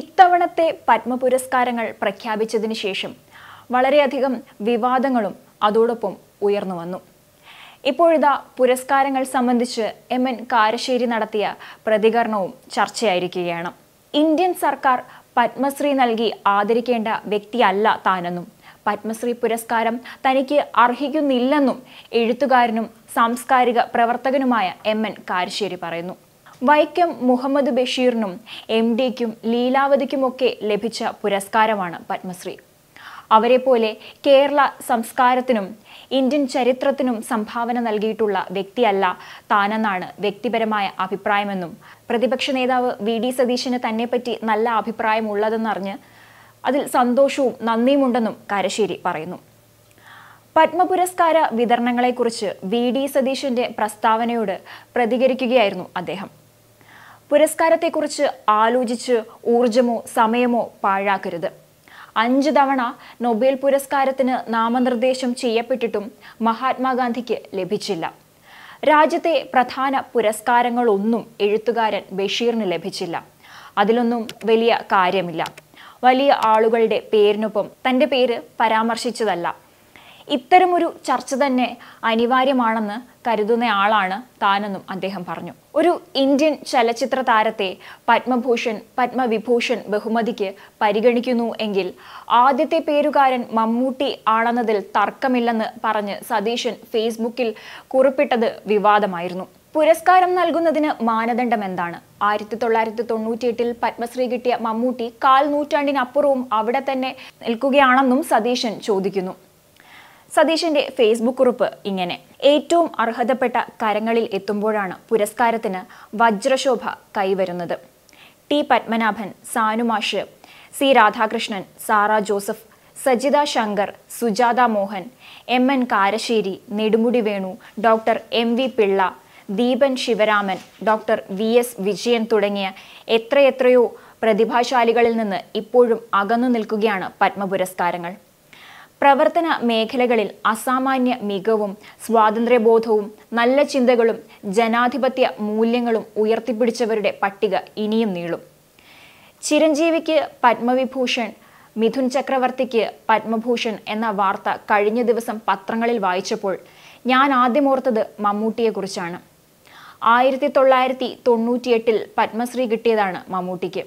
ഇത്തവണത്തെ പത്മ പുരസ്കാരങ്ങൾ പ്രഖ്യാപിച്ചതിന് ശേഷം വളരെയധികം വിവാദങ്ങളും അതോടൊപ്പം ഉയർന്നു വന്നു ഇപ്പോഴിതാ പുരസ്കാരങ്ങൾ സംബന്ധിച്ച് എം എൻ കാരശ്ശേരി നടത്തിയ പ്രതികരണവും ചർച്ചയായിരിക്കുകയാണ് ഇന്ത്യൻ സർക്കാർ പത്മശ്രീ നൽകി ആദരിക്കേണ്ട വ്യക്തിയല്ല താനെന്നും പത്മശ്രീ പുരസ്കാരം തനിക്ക് അർഹിക്കുന്നില്ലെന്നും എഴുത്തുകാരനും സാംസ്കാരിക പ്രവർത്തകനുമായ എം എൻ കാരശ്ശേരി പറയുന്നു വൈക്കം മുഹമ്മദ് ബഷീറിനും എം ഡിക്കും ലീലാവതിക്കുമൊക്കെ ലഭിച്ച പുരസ്കാരമാണ് പത്മശ്രീ അവരെപ്പോലെ കേരള സംസ്കാരത്തിനും ഇന്ത്യൻ ചരിത്രത്തിനും സംഭാവന നൽകിയിട്ടുള്ള വ്യക്തിയല്ല താനെന്നാണ് വ്യക്തിപരമായ അഭിപ്രായമെന്നും പ്രതിപക്ഷ നേതാവ് വി ഡി സതീശന് തന്നെപ്പറ്റി നല്ല അഭിപ്രായമുള്ളതെന്നറിഞ്ഞ് അതിൽ സന്തോഷവും നന്ദിയുമുണ്ടെന്നും കാരശ്ശേരി പറയുന്നു പത്മപുരസ്കാര വിതരണങ്ങളെക്കുറിച്ച് വി ഡി സതീശന്റെ പ്രസ്താവനയോട് പ്രതികരിക്കുകയായിരുന്നു അദ്ദേഹം പുരസ്കാരത്തെക്കുറിച്ച് ആലോചിച്ച് ഊർജമോ സമയമോ പാഴാക്കരുത് അഞ്ച് തവണ നൊബേൽ പുരസ്കാരത്തിന് നാമനിർദ്ദേശം ചെയ്യപ്പെട്ടിട്ടും മഹാത്മാഗാന്ധിക്ക് ലഭിച്ചില്ല രാജ്യത്തെ പ്രധാന പുരസ്കാരങ്ങളൊന്നും എഴുത്തുകാരൻ ബഷീറിന് ലഭിച്ചില്ല അതിലൊന്നും വലിയ കാര്യമില്ല വലിയ ആളുകളുടെ പേരിനൊപ്പം തൻ്റെ പേര് പരാമർശിച്ചതല്ല ഇത്തരമൊരു ചർച്ച തന്നെ അനിവാര്യമാണെന്ന് കരുതുന്ന ആളാണ് താനെന്നും അദ്ദേഹം പറഞ്ഞു ഒരു ഇന്ത്യൻ ചലച്ചിത്ര താരത്തെ പത്മഭൂഷൺ പത്മവിഭൂഷൺ ബഹുമതിക്ക് പരിഗണിക്കുന്നു എങ്കിൽ ആദ്യത്തെ പേരുകാരൻ മമ്മൂട്ടി ആണെന്നതിൽ തർക്കമില്ലെന്ന് പറഞ്ഞ് സതീശൻ ഫേസ്ബുക്കിൽ കുറിപ്പിട്ടത് വിവാദമായിരുന്നു പുരസ്കാരം നൽകുന്നതിന് മാനദണ്ഡം എന്താണ് ആയിരത്തി തൊള്ളായിരത്തി എട്ടിൽ പത്മശ്രീ കിട്ടിയ മമ്മൂട്ടി കാൽ നൂറ്റാണ്ടിനപ്പുറവും അവിടെ തന്നെ നിൽക്കുകയാണെന്നും സതീശൻ ചോദിക്കുന്നു സതീഷിന്റെ ഫേസ്ബുക്ക് കുറിപ്പ് ഇങ്ങനെ ഏറ്റവും അർഹതപ്പെട്ട കരങ്ങളിൽ എത്തുമ്പോഴാണ് പുരസ്കാരത്തിന് വജ്രശോഭ കൈവരുന്നത് T Padmanabhan Sanumash C Radhakrishnan Sara Joseph Sajitha Shankar Sujatha Mohan M N Karassery Nedumudi Venu doctor M V Pillai Deepan Sivaraman doctor V S Vijayan തുടങ്ങിയ എത്രയെത്രയോ പ്രതിഭാശാലികളിൽ നിന്ന് ഇപ്പോഴും അകന്നു നിൽക്കുകയാണ് പത്മപുരസ്കാരങ്ങൾ പ്രവർത്തന മേഖലകളിൽ അസാമാന്യ മികവും സ്വാതന്ത്ര്യബോധവും നല്ല ചിന്തകളും ജനാധിപത്യ മൂല്യങ്ങളും ഉയർത്തിപ്പിടിച്ചവരുടെ പട്ടിക ഇനിയും നീളും ചിരഞ്ജീവിക്ക് പത്മവിഭൂഷൺ മിഥുൻ ചക്രവർത്തിക്ക് പത്മഭൂഷൺ എന്ന വാർത്ത കഴിഞ്ഞ ദിവസം പത്രങ്ങളിൽ വായിച്ചപ്പോൾ ഞാൻ ആദ്യം ഓർത്തത് മമ്മൂട്ടിയെക്കുറിച്ചാണ് ആയിരത്തി തൊള്ളായിരത്തി തൊണ്ണൂറ്റിയെട്ടിൽ പത്മശ്രീ കിട്ടിയതാണ് മമ്മൂട്ടിക്ക്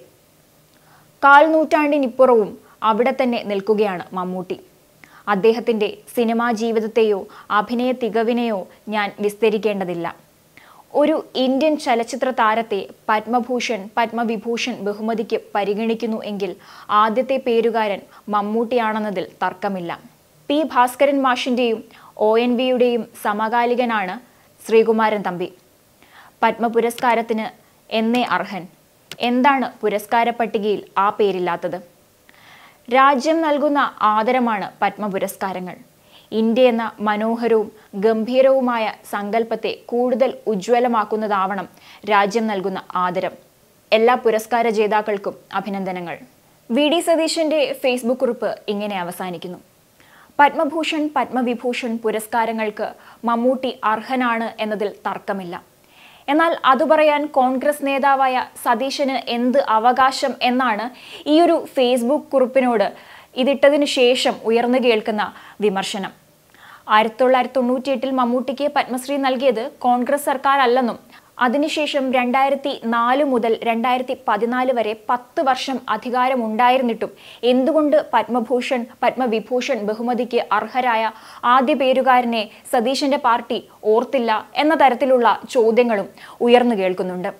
കാൽ നൂറ്റാണ്ടിനിപ്പുറവും അവിടെ തന്നെ നിൽക്കുകയാണ് മമ്മൂട്ടി അദ്ദേഹത്തിൻ്റെ സിനിമാ ജീവിതത്തെയോ അഭിനയ തികവിനെയോ ഞാൻ വിസ്തരിക്കേണ്ടതില്ല ഒരു ഇന്ത്യൻ ചലച്ചിത്ര താരത്തെ പത്മഭൂഷൺ പത്മവിഭൂഷൺ ബഹുമതിക്ക് പരിഗണിക്കുന്നു എങ്കിൽ ആദ്യത്തെ പേരുകാരൻ മമ്മൂട്ടിയാണെന്നതിൽ തർക്കമില്ല പി ഭാസ്കരൻ മാഷിൻ്റെയും ഒ എൻ വിയുടെയും സമകാലികനാണ് ശ്രീകുമാരൻ തമ്പി പത്മപുരസ്കാരത്തിന് എന്നേ അർഹൻ എന്താണ് പുരസ്കാര പട്ടികയിൽ ആ പേരില്ലാത്തത് രാജ്യം നൽകുന്ന ആദരമാണ് പത്മപുരസ്കാരങ്ങൾ ഇന്ത്യ എന്ന മനോഹരവും ഗംഭീരവുമായ സങ്കല്പത്തെ കൂടുതൽ ഉജ്ജ്വലമാക്കുന്നതാവണം രാജ്യം നൽകുന്ന ആദരം എല്ലാ പുരസ്കാര ജേതാക്കൾക്കും അഭിനന്ദനങ്ങൾ വി ഡി സതീശൻ്റെ ഫേസ്ബുക്ക് കുറിപ്പ് ഇങ്ങനെ അവസാനിക്കുന്നു പത്മഭൂഷൺ പത്മവിഭൂഷൺ പുരസ്കാരങ്ങൾക്ക് മമ്മൂട്ടി അർഹനാണ് എന്നതിൽ തർക്കമില്ല എന്നാൽ അത് പറയാൻ കോൺഗ്രസ് നേതാവായ സതീശന് എന്ത് അവകാശം എന്നാണ് ഈ ഒരു ഫേസ്ബുക്ക് കുറിപ്പിനോട് ഇതിട്ടതിനു ശേഷം ഉയർന്നു കേൾക്കുന്ന വിമർശനം ആയിരത്തി തൊള്ളായിരത്തി തൊണ്ണൂറ്റിയെട്ടിൽ മമ്മൂട്ടിക്ക് പത്മശ്രീ നൽകിയത് കോൺഗ്രസ് സർക്കാർ അല്ലെന്നും അതിനുശേഷം രണ്ടായിരത്തി നാല് മുതൽ രണ്ടായിരത്തി പതിനാല് വരെ പത്ത് വർഷം അധികാരമുണ്ടായിരുന്നിട്ടും എന്തുകൊണ്ട് പത്മഭൂഷൺ പത്മവിഭൂഷൺ ബഹുമതിക്ക് അർഹരായ ആദ്യ പേരുകാരനെ സതീശന്റെ പാർട്ടി ഓർത്തില്ല എന്ന തരത്തിലുള്ള ചോദ്യങ്ങളും ഉയർന്നു കേൾക്കുന്നുണ്ട്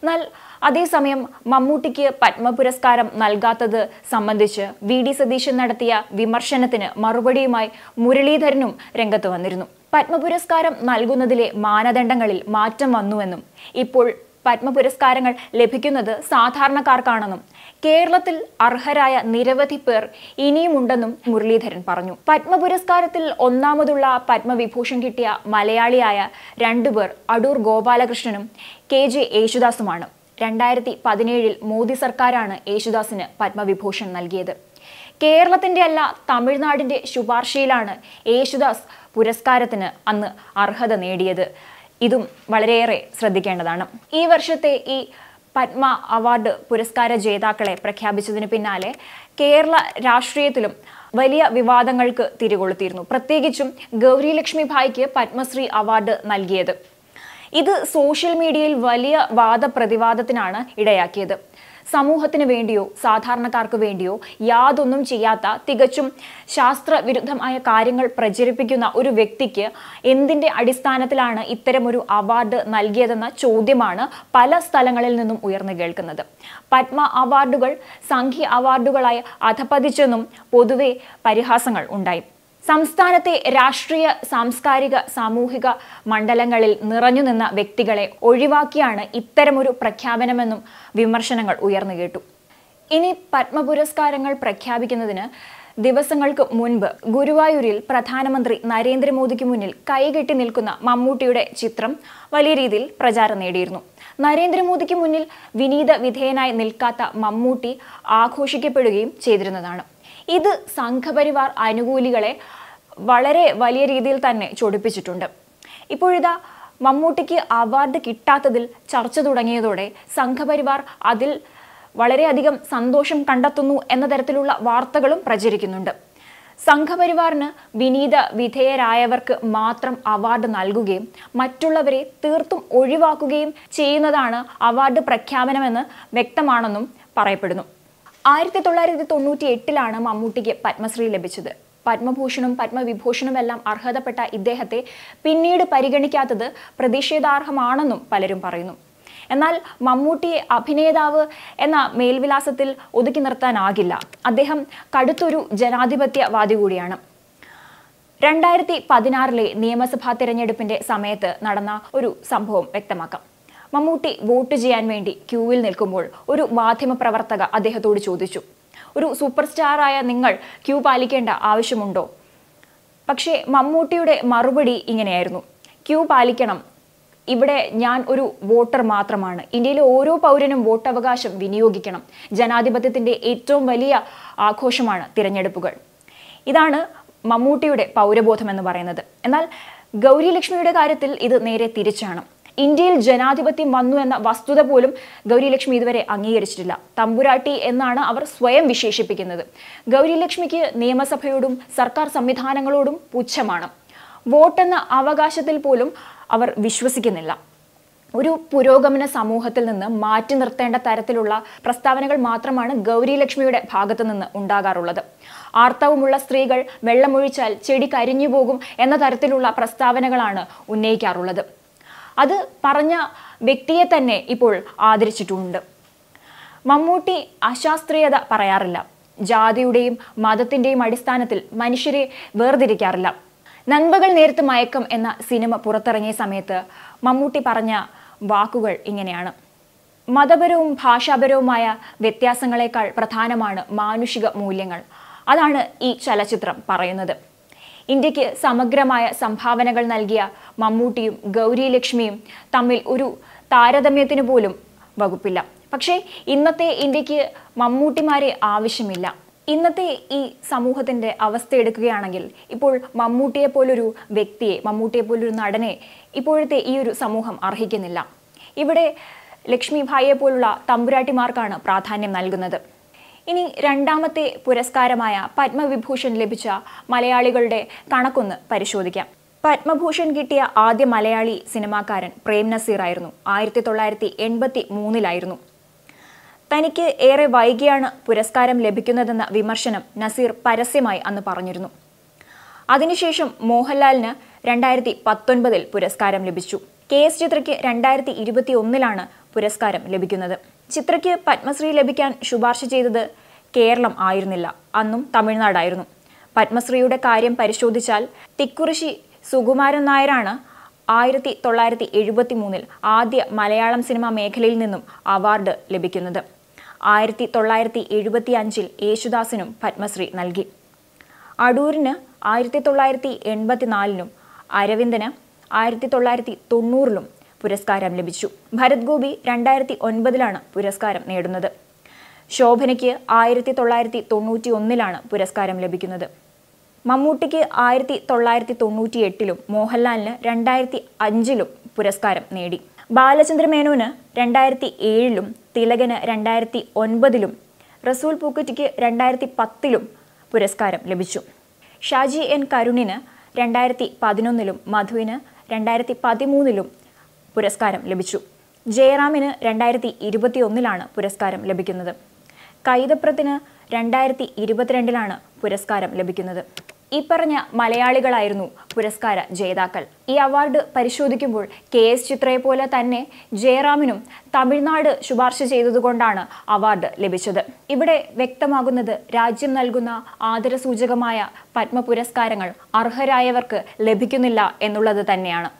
എന്നാൽ അതേസമയം മമ്മൂട്ടിക്ക് പത്മപുരസ്കാരം നൽകാത്തത് സംബന്ധിച്ച് വി ഡി സതീശൻ നടത്തിയ വിമർശനത്തിന് മറുപടിയുമായി മുരളീധരനും രംഗത്ത് വന്നിരുന്നു പത്മപുരസ്കാരം നൽകുന്നതിലെ മാനദണ്ഡങ്ങളിൽ മാറ്റം വന്നുവെന്നും ഇപ്പോൾ പത്മപുരസ്കാരങ്ങൾ ലഭിക്കുന്നത് സാധാരണക്കാർക്കാണെന്നും കേരളത്തിൽ അർഹരായ നിരവധി പേർ ഇനിയുമുണ്ടെന്നും മുരളീധരൻ പറഞ്ഞു പത്മപുരസ്കാരത്തിൽ ഒന്നാമതുള്ള പത്മവിഭൂഷൺ കിട്ടിയ മലയാളിയായ രണ്ടുപേർ അടൂർ ഗോപാലകൃഷ്ണനും കെ ജെ യേശുദാസുമാണ് രണ്ടായിരത്തി പതിനേഴിൽ മോദി സർക്കാരാണ് യേശുദാസിന് പത്മവിഭൂഷൺ നൽകിയത് കേരളത്തിന്റെ അല്ല തമിഴ്നാടിന്റെ ശുപാർശയിലാണ് യേശുദാസ് പുരസ്കാരത്തിന് അന്ന് അർഹത നേടിയത് ഇതും വളരെയേറെ ശ്രദ്ധിക്കേണ്ടതാണ് ഈ വർഷത്തെ ഈ പത്മ അവാർഡ് പുരസ്കാര ജേതാക്കളെ പ്രഖ്യാപിച്ചതിന് പിന്നാലെ കേരള രാഷ്ട്രീയത്തിലും വലിയ വിവാദങ്ങൾക്ക് തിരികൊളുത്തിയിരുന്നു പ്രത്യേകിച്ചും ഗൗരി ലക്ഷ്മി ഭായിക്ക് പത്മശ്രീ അവാർഡ് നൽകിയത് ഇത് സോഷ്യൽ മീഡിയയിൽ വലിയ വാദപ്രതിവാദത്തിനാണ് ഇടയാക്കിയത് സമൂഹത്തിന് വേണ്ടിയോ സാധാരണക്കാർക്ക് വേണ്ടിയോ യാതൊന്നും ചെയ്യാത്ത തികച്ചും ശാസ്ത്രവിരുദ്ധമായ കാര്യങ്ങൾ പ്രചരിപ്പിക്കുന്ന ഒരു വ്യക്തിക്ക് എന്തിൻ്റെ അടിസ്ഥാനത്തിലാണ് ഇത്തരമൊരു അവാർഡ് നൽകിയതെന്ന ചോദ്യമാണ് പല സ്ഥലങ്ങളിൽ നിന്നും ഉയർന്നു കേൾക്കുന്നത് പത്മ അവാർഡുകൾ സംഘി അവാർഡുകളായി അധപതിച്ചെന്നും പൊതുവെ പരിഹാസങ്ങൾ ഉണ്ടായി സംസ്ഥാനത്തെ രാഷ്ട്രീയ സാംസ്കാരിക സാമൂഹിക മണ്ഡലങ്ങളിൽ നിറഞ്ഞുനിന്ന വ്യക്തികളെ ഒഴിവാക്കിയാണ് ഇത്തരമൊരു പ്രഖ്യാപനമെന്നും വിമർശനങ്ങൾ ഉയർന്നു കേട്ടു ഇനി പത്മ പുരസ്കാരങ്ങൾ പ്രഖ്യാപിക്കുന്നതിന് ദിവസങ്ങൾക്ക് മുൻപ് ഗുരുവായൂരിൽ പ്രധാനമന്ത്രി നരേന്ദ്രമോദിക്ക് മുന്നിൽ കൈകെട്ടി നിൽക്കുന്ന മമ്മൂട്ടിയുടെ ചിത്രം വലിയ രീതിയിൽ പ്രചാരം നേടിയിരുന്നു നരേന്ദ്രമോദിക്ക് മുന്നിൽ വിനീത വിധേയനായി നിൽക്കാത്ത മമ്മൂട്ടി ആഘോഷിക്കപ്പെടുകയും ചെയ്തിരുന്നതാണ് ഇത് സംഘപരിവാർ അനുകൂലികളെ വളരെ വലിയ രീതിയിൽ തന്നെ ചൊടിപ്പിച്ചിട്ടുണ്ട് ഇപ്പോഴിതാ മമ്മൂട്ടിക്ക് അവാർഡ് കിട്ടാത്തതിൽ ചർച്ച തുടങ്ങിയതോടെ സംഘപരിവാർ അതിൽ വളരെയധികം സന്തോഷം കണ്ടെത്തുന്നു എന്ന തരത്തിലുള്ള വാർത്തകളും പ്രചരിക്കുന്നുണ്ട് സംഘപരിവാറിന് വിനീത വിധേയരായവർക്ക് മാത്രം അവാർഡ് നൽകുകയും മറ്റുള്ളവരെ തീർത്തും ഒഴിവാക്കുകയും ചെയ്യുന്നതാണ് അവാർഡ് പ്രഖ്യാപനമെന്ന് വ്യക്തമാണെന്നും പറയപ്പെടുന്നു ആയിരത്തി തൊള്ളായിരത്തി തൊണ്ണൂറ്റി എട്ടിലാണ് മമ്മൂട്ടിക്ക് പത്മശ്രീ ലഭിച്ചത് പത്മഭൂഷണും എല്ലാം അർഹതപ്പെട്ട ഇദ്ദേഹത്തെ പിന്നീട് പരിഗണിക്കാത്തത് പ്രതിഷേധാർഹമാണെന്നും പലരും പറയുന്നു എന്നാൽ മമ്മൂട്ടിയെ അഭിനേതാവ് എന്ന മേൽവിലാസത്തിൽ ഒതുക്കി നിർത്താനാകില്ല അദ്ദേഹം കടുത്തൊരു ജനാധിപത്യവാദി കൂടിയാണ് രണ്ടായിരത്തി പതിനാറിലെ നിയമസഭാ തിരഞ്ഞെടുപ്പിന്റെ സമയത്ത് നടന്ന ഒരു സംഭവം വ്യക്തമാക്കാം മമ്മൂട്ടി വോട്ട് ചെയ്യാൻ വേണ്ടി ക്യൂവിൽ നിൽക്കുമ്പോൾ ഒരു മാധ്യമപ്രവർത്തക അദ്ദേഹത്തോട് ചോദിച്ചു ഒരു സൂപ്പർ സ്റ്റാറായ നിങ്ങൾ ക്യൂ പാലിക്കേണ്ട ആവശ്യമുണ്ടോ പക്ഷേ മമ്മൂട്ടിയുടെ മറുപടി ഇങ്ങനെയായിരുന്നു ക്യൂ പാലിക്കണം ഇവിടെ ഞാൻ ഒരു വോട്ടർ മാത്രമാണ് ഇന്ത്യയിലെ ഓരോ പൗരനും വോട്ടവകാശം വിനിയോഗിക്കണം ജനാധിപത്യത്തിൻ്റെ ഏറ്റവും വലിയ ആഘോഷമാണ് തിരഞ്ഞെടുപ്പുകൾ ഇതാണ് മമ്മൂട്ടിയുടെ പൗരബോധം എന്ന് പറയുന്നത് എന്നാൽ ഗൗരി ലക്ഷ്മിയുടെ കാര്യത്തിൽ ഇത് നേരെ തിരിച്ചാണ് ഇന്ത്യയിൽ ജനാധിപത്യം വന്നു എന്ന വസ്തുത പോലും ഗൗരി ലക്ഷ്മി ഇതുവരെ അംഗീകരിച്ചിട്ടില്ല തമ്പുരാട്ടി എന്നാണ് അവർ സ്വയം വിശേഷിപ്പിക്കുന്നത് ഗൗരി ലക്ഷ്മിക്ക് നിയമസഭയോടും സർക്കാർ സംവിധാനങ്ങളോടും പുച്ഛമാണ് വോട്ടെന്ന അവകാശത്തിൽ പോലും അവർ വിശ്വസിക്കുന്നില്ല ഒരു പുരോഗമന സമൂഹത്തിൽ നിന്ന് മാറ്റി നിർത്തേണ്ട തരത്തിലുള്ള പ്രസ്താവനകൾ മാത്രമാണ് ഗൗരി ലക്ഷ്മിയുടെ ഭാഗത്തു നിന്ന് ഉണ്ടാകാറുള്ളത് ആർത്തവമുള്ള സ്ത്രീകൾ വെള്ളമൊഴിച്ചാൽ ചെടി കരിഞ്ഞു പോകും എന്ന തരത്തിലുള്ള പ്രസ്താവനകളാണ് ഉന്നയിക്കാറുള്ളത് അത് പറഞ്ഞ വ്യക്തിയെ തന്നെ ഇപ്പോൾ ആദരിച്ചിട്ടുമുണ്ട് മമ്മൂട്ടി അശാസ്ത്രീയത പറയാറില്ല ജാതിയുടെയും മതത്തിൻ്റെയും അടിസ്ഥാനത്തിൽ മനുഷ്യരെ വേർതിരിക്കാറില്ല നൻപകൾ നേരത്ത് മയക്കം എന്ന സിനിമ പുറത്തിറങ്ങിയ സമയത്ത് മമ്മൂട്ടി പറഞ്ഞ വാക്കുകൾ ഇങ്ങനെയാണ് മതപരവും ഭാഷാപരവുമായ വ്യത്യാസങ്ങളെക്കാൾ പ്രധാനമാണ് മാനുഷിക മൂല്യങ്ങൾ അതാണ് ഈ ചലച്ചിത്രം പറയുന്നത് ഇന്ത്യക്ക് സമഗ്രമായ സംഭാവനകൾ നൽകിയ മമ്മൂട്ടിയും ഗൗരി ലക്ഷ്മിയും തമ്മിൽ ഒരു താരതമ്യത്തിന് പോലും വകുപ്പില്ല പക്ഷേ ഇന്നത്തെ ഇന്ത്യക്ക് മമ്മൂട്ടിമാരെ ആവശ്യമില്ല ഇന്നത്തെ ഈ സമൂഹത്തിൻ്റെ അവസ്ഥ എടുക്കുകയാണെങ്കിൽ ഇപ്പോൾ മമ്മൂട്ടിയെ പോലൊരു വ്യക്തിയെ മമ്മൂട്ടിയെ പോലൊരു നടനെ ഇപ്പോഴത്തെ ഈ ഒരു സമൂഹം അർഹിക്കുന്നില്ല ഇവിടെ ലക്ഷ്മിഭായിയെ പോലുള്ള തമ്പുരാട്ടിമാർക്കാണ് പ്രാധാന്യം നൽകുന്നത് ഇനി രണ്ടാമത്തെ പുരസ്കാരമായ പത്മവിഭൂഷൺ ലഭിച്ച മലയാളികളുടെ കണക്കൊന്ന് പരിശോധിക്കാം പത്മഭൂഷൺ കിട്ടിയ ആദ്യ മലയാളി സിനിമാക്കാരൻ പ്രേം നസീർ ആയിരുന്നു ആയിരത്തി തൊള്ളായിരത്തി എൺപത്തി മൂന്നിലായിരുന്നു തനിക്ക് ഏറെ വൈകിയാണ് പുരസ്കാരം ലഭിക്കുന്നതെന്ന വിമർശനം നസീർ പരസ്യമായി അന്ന് പറഞ്ഞിരുന്നു അതിനുശേഷം മോഹൻലാലിന് രണ്ടായിരത്തി പത്തൊൻപതിൽ പുരസ്കാരം ലഭിച്ചു കെ എസ് ചിത്രയ്ക്ക് രണ്ടായിരത്തി ഇരുപത്തി ഒന്നിലാണ് പുരസ്കാരം ലഭിക്കുന്നത് ചിത്രയ്ക്ക് പത്മശ്രീ ലഭിക്കാൻ ശുപാർശ ചെയ്തത് കേരളം ആയിരുന്നില്ല അന്നും തമിഴ്നാടായിരുന്നു പത്മശ്രീയുടെ കാര്യം പരിശോധിച്ചാൽ തിക്കുറിശി സുകുമാരൻ നായരാണ് ആയിരത്തി തൊള്ളായിരത്തി എഴുപത്തി മൂന്നിൽ ആദ്യ മലയാളം സിനിമാ മേഖലയിൽ നിന്നും അവാർഡ് ലഭിക്കുന്നത് ആയിരത്തി തൊള്ളായിരത്തി എഴുപത്തി അഞ്ചിൽ യേശുദാസിനും പത്മശ്രീ നൽകി അടൂരിന് ആയിരത്തി തൊള്ളായിരത്തി എൺപത്തിനാലിനും അരവിന്ദന് ആയിരത്തി തൊള്ളായിരത്തി തൊണ്ണൂറിലും പുരസ്കാരം ലഭിച്ചു ഭരത് ഗോപി രണ്ടായിരത്തി ഒൻപതിലാണ് പുരസ്കാരം നേടുന്നത് ശോഭനയ്ക്ക് ആയിരത്തി തൊള്ളായിരത്തി തൊണ്ണൂറ്റി ഒന്നിലാണ് പുരസ്കാരം ലഭിക്കുന്നത് മമ്മൂട്ടിക്ക് ആയിരത്തി തൊള്ളായിരത്തി തൊണ്ണൂറ്റി എട്ടിലും മോഹൻലാലിന് രണ്ടായിരത്തി അഞ്ചിലും പുരസ്കാരം നേടി ബാലചന്ദ്ര മേനോന് രണ്ടായിരത്തി ഏഴിലും തിലകന് രണ്ടായിരത്തി ഒൻപതിലും റസൂൽ പൂക്കറ്റിക്ക് രണ്ടായിരത്തി പത്തിലും പുരസ്കാരം ലഭിച്ചു ഷാജി എൻ കരുണിന് രണ്ടായിരത്തി പതിനൊന്നിലും മധുവിന് രണ്ടായിരത്തി പതിമൂന്നിലും പുരസ്കാരം ലഭിച്ചു ജയറാമിന് രണ്ടായിരത്തി ഒന്നിലാണ് പുരസ്കാരം ലഭിക്കുന്നത് കൈതപ്രത്തിന് രണ്ടായിരത്തി ഇരുപത്തിരണ്ടിലാണ് പുരസ്കാരം ലഭിക്കുന്നത് ഇപ്പറഞ്ഞ മലയാളികളായിരുന്നു പുരസ്കാര ജേതാക്കൾ ഈ അവാർഡ് പരിശോധിക്കുമ്പോൾ കെ എസ് ചിത്രയെ പോലെ തന്നെ ജയറാമിനും തമിഴ്നാട് ശുപാർശ ചെയ്തതുകൊണ്ടാണ് അവാർഡ് ലഭിച്ചത് ഇവിടെ വ്യക്തമാകുന്നത് രാജ്യം നൽകുന്ന ആദരസൂചകമായ പത്മ പുരസ്കാരങ്ങൾ അർഹരായവർക്ക് ലഭിക്കുന്നില്ല എന്നുള്ളത് തന്നെയാണ്